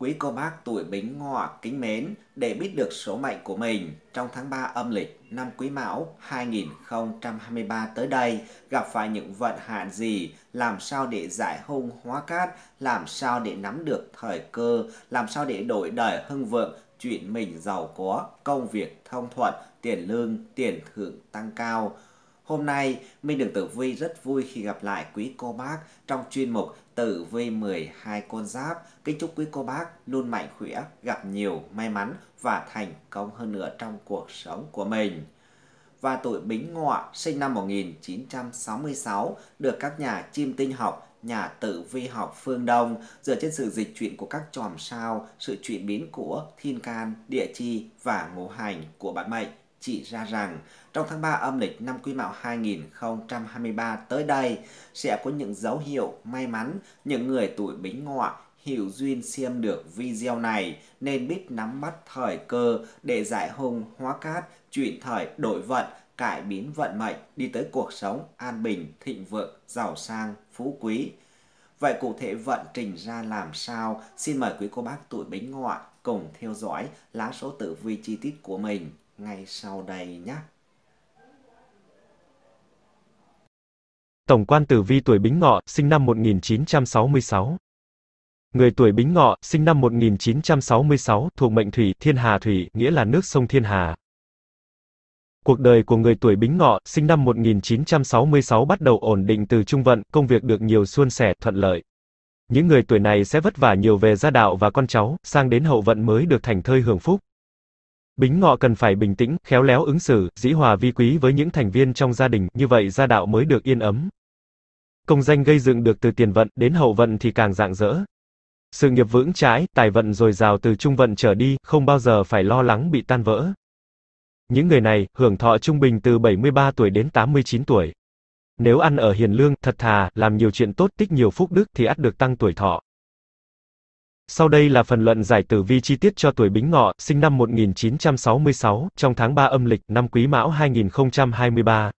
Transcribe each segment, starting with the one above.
Quý cô bác tuổi Bính Ngọ kính mến để biết được số mệnh của mình trong tháng 3 âm lịch năm Quý Mão 2023 tới đây gặp phải những vận hạn gì, làm sao để giải hung hóa cát, làm sao để nắm được thời cơ, làm sao để đổi đời hưng vượng, chuyện mình giàu có, công việc thông thuận, tiền lương, tiền thưởng tăng cao. Hôm nay, Minh Đường Tử Vi rất vui khi gặp lại quý cô bác trong chuyên mục tử với 12 con giáp. Kính chúc quý cô bác luôn mạnh khỏe, gặp nhiều may mắn và thành công hơn nữa trong cuộc sống của mình. Và tuổi Bính Ngọ sinh năm 1966 được các nhà chim tinh học nhà tử vi học phương Đông dựa trên sự dịch chuyển của các chòm sao, sự chuyển biến của thiên can, địa chi và ngũ hành của bạn mệnh chỉ ra rằng trong tháng 3 âm lịch năm Quý Mão 2023 tới đây sẽ có những dấu hiệu may mắn những người tuổi Bính Ngọ hiểu duyên xem được video này nên biết nắm bắt thời cơ để giải hung hóa cát, chuyển thời đổi vận, cải biến vận mệnh đi tới cuộc sống an bình, thịnh vượng, giàu sang, phú quý. Vậy cụ thể vận trình ra làm sao? Xin mời quý cô bác tuổi Bính Ngọ cùng theo dõi lá số tử vi chi tiết của mình ngay sau đây nhé. Tổng quan tử vi tuổi Bính Ngọ, sinh năm 1966. Người tuổi Bính Ngọ, sinh năm 1966, thuộc mệnh Thủy, Thiên Hà Thủy, nghĩa là nước sông Thiên Hà. Cuộc đời của người tuổi Bính Ngọ, sinh năm 1966 bắt đầu ổn định từ trung vận, công việc được nhiều suôn sẻ, thuận lợi. Những người tuổi này sẽ vất vả nhiều về gia đạo và con cháu, sang đến hậu vận mới được thành thơi hưởng phúc. Bính ngọ cần phải bình tĩnh, khéo léo ứng xử, dĩ hòa vi quý với những thành viên trong gia đình, như vậy gia đạo mới được yên ấm. Công danh gây dựng được từ tiền vận đến hậu vận thì càng rạng rỡ. Sự nghiệp vững trái, tài vận dồi dào từ trung vận trở đi, không bao giờ phải lo lắng bị tan vỡ. Những người này, hưởng thọ trung bình từ 73 tuổi đến 89 tuổi. Nếu ăn ở hiền lương, thật thà, làm nhiều chuyện tốt, tích nhiều phúc đức thì ắt được tăng tuổi thọ. Sau đây là phần luận giải tử vi chi tiết cho tuổi Bính Ngọ, sinh năm 1966, trong tháng 3 âm lịch, năm Quý Mão 2023.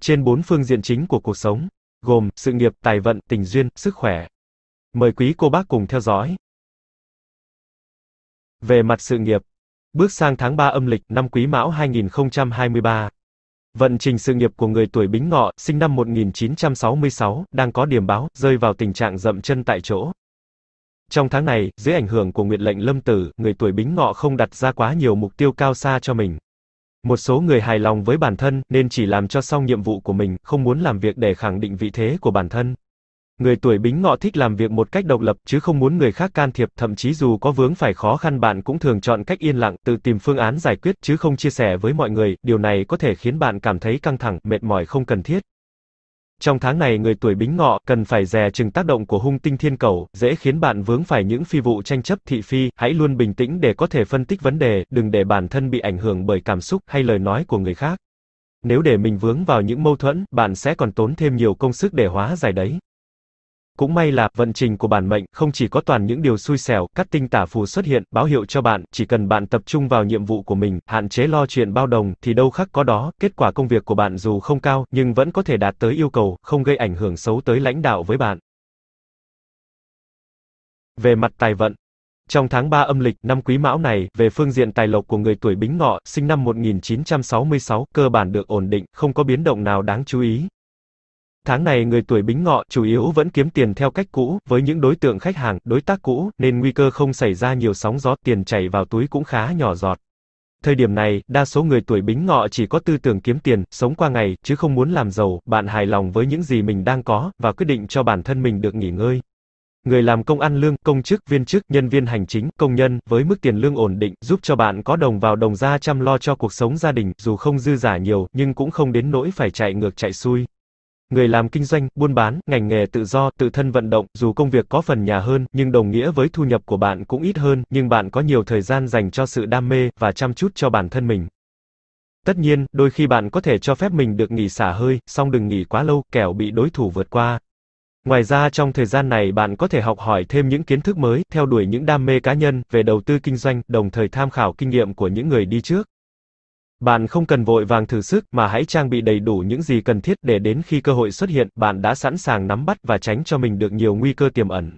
Trên bốn phương diện chính của cuộc sống, gồm sự nghiệp, tài vận, tình duyên, sức khỏe. Mời quý cô bác cùng theo dõi. Về mặt sự nghiệp, bước sang tháng 3 âm lịch, năm Quý Mão 2023. Vận trình sự nghiệp của người tuổi Bính Ngọ, sinh năm 1966, đang có điểm báo rơi vào tình trạng dậm chân tại chỗ, trong tháng này, dưới ảnh hưởng của nguyện lệnh lâm tử, người tuổi bính ngọ không đặt ra quá nhiều mục tiêu cao xa cho mình. Một số người hài lòng với bản thân, nên chỉ làm cho xong nhiệm vụ của mình, không muốn làm việc để khẳng định vị thế của bản thân. Người tuổi bính ngọ thích làm việc một cách độc lập, chứ không muốn người khác can thiệp, thậm chí dù có vướng phải khó khăn bạn cũng thường chọn cách yên lặng, tự tìm phương án giải quyết, chứ không chia sẻ với mọi người, điều này có thể khiến bạn cảm thấy căng thẳng, mệt mỏi không cần thiết. Trong tháng này người tuổi bính ngọ cần phải dè chừng tác động của hung tinh thiên cầu, dễ khiến bạn vướng phải những phi vụ tranh chấp thị phi, hãy luôn bình tĩnh để có thể phân tích vấn đề, đừng để bản thân bị ảnh hưởng bởi cảm xúc hay lời nói của người khác. Nếu để mình vướng vào những mâu thuẫn, bạn sẽ còn tốn thêm nhiều công sức để hóa giải đấy. Cũng may là, vận trình của bản mệnh, không chỉ có toàn những điều xui xẻo, các tinh tả phù xuất hiện, báo hiệu cho bạn, chỉ cần bạn tập trung vào nhiệm vụ của mình, hạn chế lo chuyện bao đồng, thì đâu khác có đó, kết quả công việc của bạn dù không cao, nhưng vẫn có thể đạt tới yêu cầu, không gây ảnh hưởng xấu tới lãnh đạo với bạn. Về mặt tài vận, trong tháng 3 âm lịch năm Quý Mão này, về phương diện tài lộc của người tuổi Bính Ngọ, sinh năm 1966, cơ bản được ổn định, không có biến động nào đáng chú ý. Tháng này người tuổi Bính Ngọ chủ yếu vẫn kiếm tiền theo cách cũ, với những đối tượng khách hàng, đối tác cũ, nên nguy cơ không xảy ra nhiều sóng gió, tiền chảy vào túi cũng khá nhỏ giọt. Thời điểm này, đa số người tuổi Bính Ngọ chỉ có tư tưởng kiếm tiền, sống qua ngày, chứ không muốn làm giàu, bạn hài lòng với những gì mình đang có, và quyết định cho bản thân mình được nghỉ ngơi. Người làm công ăn lương, công chức, viên chức, nhân viên hành chính, công nhân, với mức tiền lương ổn định, giúp cho bạn có đồng vào đồng ra chăm lo cho cuộc sống gia đình, dù không dư giả nhiều, nhưng cũng không đến nỗi phải chạy ngược chạy xuôi. Người làm kinh doanh, buôn bán, ngành nghề tự do, tự thân vận động, dù công việc có phần nhà hơn, nhưng đồng nghĩa với thu nhập của bạn cũng ít hơn, nhưng bạn có nhiều thời gian dành cho sự đam mê và chăm chút cho bản thân mình. Tất nhiên, đôi khi bạn có thể cho phép mình được nghỉ xả hơi, song đừng nghỉ quá lâu, kẻo bị đối thủ vượt qua. Ngoài ra trong thời gian này bạn có thể học hỏi thêm những kiến thức mới, theo đuổi những đam mê cá nhân về đầu tư kinh doanh, đồng thời tham khảo kinh nghiệm của những người đi trước. Bạn không cần vội vàng thử sức mà hãy trang bị đầy đủ những gì cần thiết để đến khi cơ hội xuất hiện, bạn đã sẵn sàng nắm bắt và tránh cho mình được nhiều nguy cơ tiềm ẩn.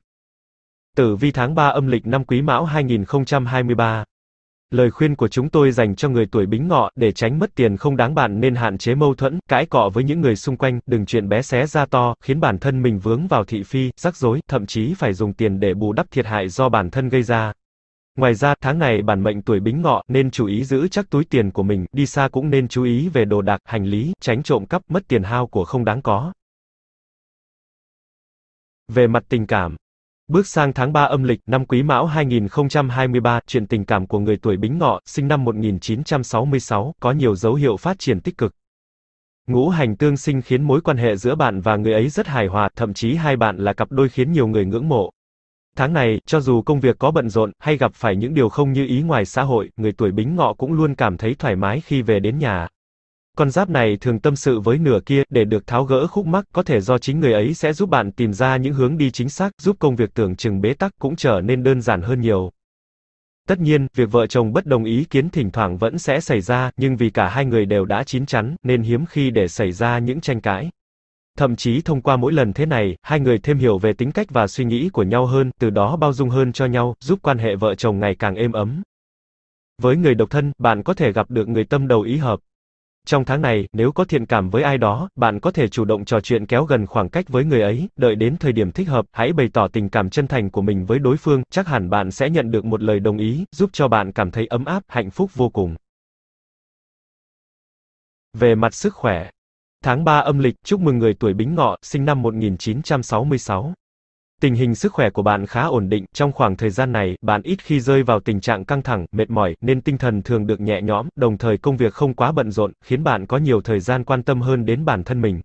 Tử vi tháng 3 âm lịch năm Quý Mão 2023. Lời khuyên của chúng tôi dành cho người tuổi Bính Ngọ để tránh mất tiền không đáng bạn nên hạn chế mâu thuẫn, cãi cọ với những người xung quanh, đừng chuyện bé xé ra to, khiến bản thân mình vướng vào thị phi, rắc rối, thậm chí phải dùng tiền để bù đắp thiệt hại do bản thân gây ra. Ngoài ra, tháng này bản mệnh tuổi bính ngọ nên chú ý giữ chắc túi tiền của mình, đi xa cũng nên chú ý về đồ đạc, hành lý, tránh trộm cắp, mất tiền hao của không đáng có. Về mặt tình cảm, Bước sang tháng 3 âm lịch, năm Quý Mão 2023, chuyện tình cảm của người tuổi Bính Ngọ, sinh năm 1966, có nhiều dấu hiệu phát triển tích cực. Ngũ hành tương sinh khiến mối quan hệ giữa bạn và người ấy rất hài hòa, thậm chí hai bạn là cặp đôi khiến nhiều người ngưỡng mộ. Tháng này, cho dù công việc có bận rộn hay gặp phải những điều không như ý ngoài xã hội, người tuổi Bính Ngọ cũng luôn cảm thấy thoải mái khi về đến nhà. Con giáp này thường tâm sự với nửa kia để được tháo gỡ khúc mắc, có thể do chính người ấy sẽ giúp bạn tìm ra những hướng đi chính xác, giúp công việc tưởng chừng bế tắc cũng trở nên đơn giản hơn nhiều. Tất nhiên, việc vợ chồng bất đồng ý kiến thỉnh thoảng vẫn sẽ xảy ra, nhưng vì cả hai người đều đã chín chắn nên hiếm khi để xảy ra những tranh cãi. Thậm chí thông qua mỗi lần thế này, hai người thêm hiểu về tính cách và suy nghĩ của nhau hơn, từ đó bao dung hơn cho nhau, giúp quan hệ vợ chồng ngày càng êm ấm. Với người độc thân, bạn có thể gặp được người tâm đầu ý hợp. Trong tháng này, nếu có thiện cảm với ai đó, bạn có thể chủ động trò chuyện kéo gần khoảng cách với người ấy, đợi đến thời điểm thích hợp, hãy bày tỏ tình cảm chân thành của mình với đối phương, chắc hẳn bạn sẽ nhận được một lời đồng ý, giúp cho bạn cảm thấy ấm áp, hạnh phúc vô cùng. Về mặt sức khỏe Tháng 3 âm lịch, chúc mừng người tuổi Bính Ngọ, sinh năm 1966. Tình hình sức khỏe của bạn khá ổn định, trong khoảng thời gian này, bạn ít khi rơi vào tình trạng căng thẳng, mệt mỏi, nên tinh thần thường được nhẹ nhõm, đồng thời công việc không quá bận rộn, khiến bạn có nhiều thời gian quan tâm hơn đến bản thân mình.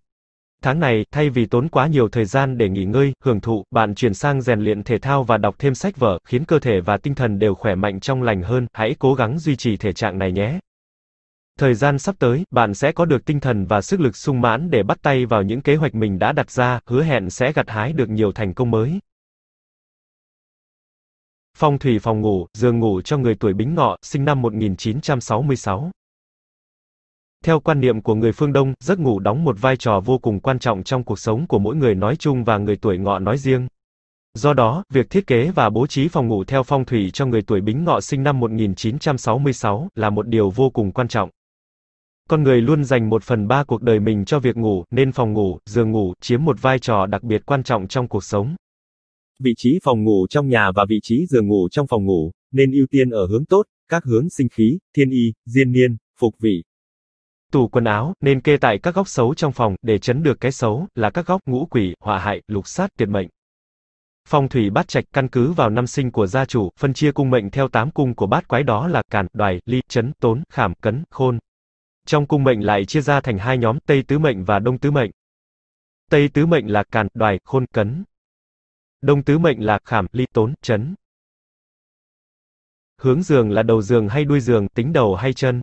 Tháng này, thay vì tốn quá nhiều thời gian để nghỉ ngơi, hưởng thụ, bạn chuyển sang rèn luyện thể thao và đọc thêm sách vở, khiến cơ thể và tinh thần đều khỏe mạnh trong lành hơn, hãy cố gắng duy trì thể trạng này nhé. Thời gian sắp tới, bạn sẽ có được tinh thần và sức lực sung mãn để bắt tay vào những kế hoạch mình đã đặt ra, hứa hẹn sẽ gặt hái được nhiều thành công mới. Phong thủy phòng ngủ, giường ngủ cho người tuổi Bính Ngọ, sinh năm 1966. Theo quan niệm của người phương Đông, giấc ngủ đóng một vai trò vô cùng quan trọng trong cuộc sống của mỗi người nói chung và người tuổi Ngọ nói riêng. Do đó, việc thiết kế và bố trí phòng ngủ theo phong thủy cho người tuổi Bính Ngọ sinh năm 1966 là một điều vô cùng quan trọng. Con người luôn dành một phần ba cuộc đời mình cho việc ngủ, nên phòng ngủ, giường ngủ, chiếm một vai trò đặc biệt quan trọng trong cuộc sống. Vị trí phòng ngủ trong nhà và vị trí giường ngủ trong phòng ngủ, nên ưu tiên ở hướng tốt, các hướng sinh khí, thiên y, diên niên, phục vị. Tủ quần áo, nên kê tại các góc xấu trong phòng, để chấn được cái xấu, là các góc ngũ quỷ, họa hại, lục sát, tuyệt mệnh. Phong thủy bát trạch căn cứ vào năm sinh của gia chủ, phân chia cung mệnh theo tám cung của bát quái đó là càn, đoài, ly, chấn, tốn, khảm, cấn, khôn, trong cung mệnh lại chia ra thành hai nhóm, Tây Tứ Mệnh và Đông Tứ Mệnh. Tây Tứ Mệnh là Càn, Đoài, Khôn, Cấn. Đông Tứ Mệnh là Khảm, Ly, Tốn, Chấn. Hướng giường là đầu giường hay đuôi giường, tính đầu hay chân.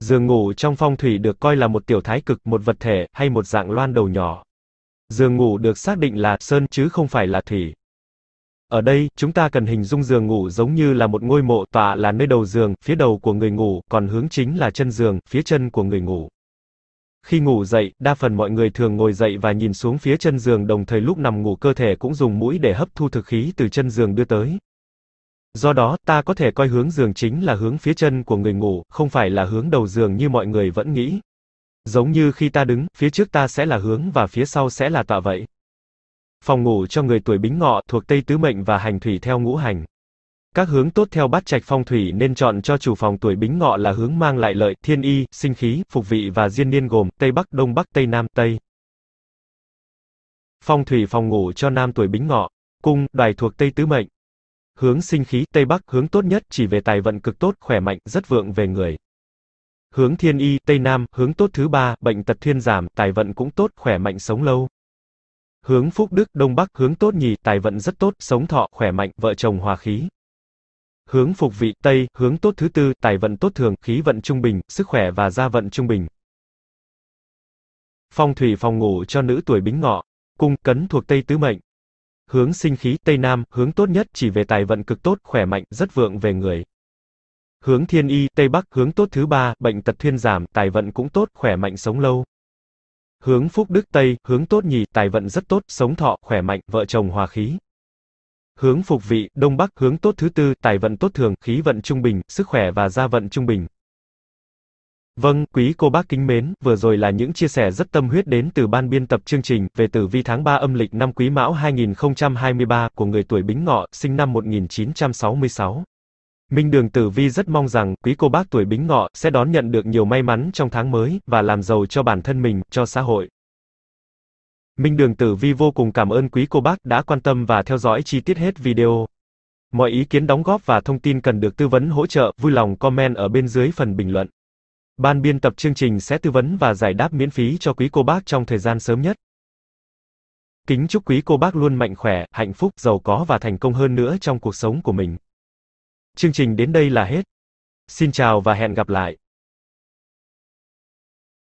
Giường ngủ trong phong thủy được coi là một tiểu thái cực, một vật thể, hay một dạng loan đầu nhỏ. Giường ngủ được xác định là sơn chứ không phải là thủy. Ở đây, chúng ta cần hình dung giường ngủ giống như là một ngôi mộ, tọa là nơi đầu giường, phía đầu của người ngủ, còn hướng chính là chân giường, phía chân của người ngủ. Khi ngủ dậy, đa phần mọi người thường ngồi dậy và nhìn xuống phía chân giường đồng thời lúc nằm ngủ cơ thể cũng dùng mũi để hấp thu thực khí từ chân giường đưa tới. Do đó, ta có thể coi hướng giường chính là hướng phía chân của người ngủ, không phải là hướng đầu giường như mọi người vẫn nghĩ. Giống như khi ta đứng, phía trước ta sẽ là hướng và phía sau sẽ là tọa vậy phòng ngủ cho người tuổi bính ngọ thuộc Tây Tứ Mệnh và hành thủy theo ngũ hành. Các hướng tốt theo bát trạch phong thủy nên chọn cho chủ phòng tuổi bính ngọ là hướng mang lại lợi, thiên y, sinh khí, phục vị và diên niên gồm Tây Bắc, Đông Bắc, Tây Nam, Tây. Phong thủy phòng ngủ cho nam tuổi bính ngọ, cung, đoài thuộc Tây Tứ Mệnh. Hướng sinh khí Tây Bắc, hướng tốt nhất chỉ về tài vận cực tốt, khỏe mạnh, rất vượng về người. Hướng thiên y, Tây Nam, hướng tốt thứ ba, bệnh tật thuyên giảm, tài vận cũng tốt, khỏe mạnh sống lâu. Hướng Phúc Đức Đông Bắc, hướng tốt nhì, tài vận rất tốt, sống thọ, khỏe mạnh, vợ chồng hòa khí. Hướng Phục Vị Tây, hướng tốt thứ tư, tài vận tốt thường, khí vận trung bình, sức khỏe và gia vận trung bình. Phong thủy phòng ngủ cho nữ tuổi Bính Ngọ, cung cấn thuộc Tây tứ mệnh. Hướng sinh khí Tây Nam, hướng tốt nhất chỉ về tài vận cực tốt, khỏe mạnh, rất vượng về người. Hướng thiên y, Tây Bắc, hướng tốt thứ ba, bệnh tật thuyên giảm, tài vận cũng tốt, khỏe mạnh sống lâu. Hướng phúc đức Tây, hướng tốt nhì, tài vận rất tốt, sống thọ, khỏe mạnh, vợ chồng hòa khí. Hướng phục vị, Đông Bắc, hướng tốt thứ tư, tài vận tốt thường, khí vận trung bình, sức khỏe và gia vận trung bình. Vâng, quý cô bác kính mến, vừa rồi là những chia sẻ rất tâm huyết đến từ ban biên tập chương trình về tử vi tháng 3 âm lịch năm Quý Mão 2023 của người tuổi Bính Ngọ, sinh năm 1966. Minh Đường Tử Vi rất mong rằng, quý cô bác tuổi Bính Ngọ, sẽ đón nhận được nhiều may mắn trong tháng mới, và làm giàu cho bản thân mình, cho xã hội. Minh Đường Tử Vi vô cùng cảm ơn quý cô bác đã quan tâm và theo dõi chi tiết hết video. Mọi ý kiến đóng góp và thông tin cần được tư vấn hỗ trợ, vui lòng comment ở bên dưới phần bình luận. Ban biên tập chương trình sẽ tư vấn và giải đáp miễn phí cho quý cô bác trong thời gian sớm nhất. Kính chúc quý cô bác luôn mạnh khỏe, hạnh phúc, giàu có và thành công hơn nữa trong cuộc sống của mình. Chương trình đến đây là hết. Xin chào và hẹn gặp lại.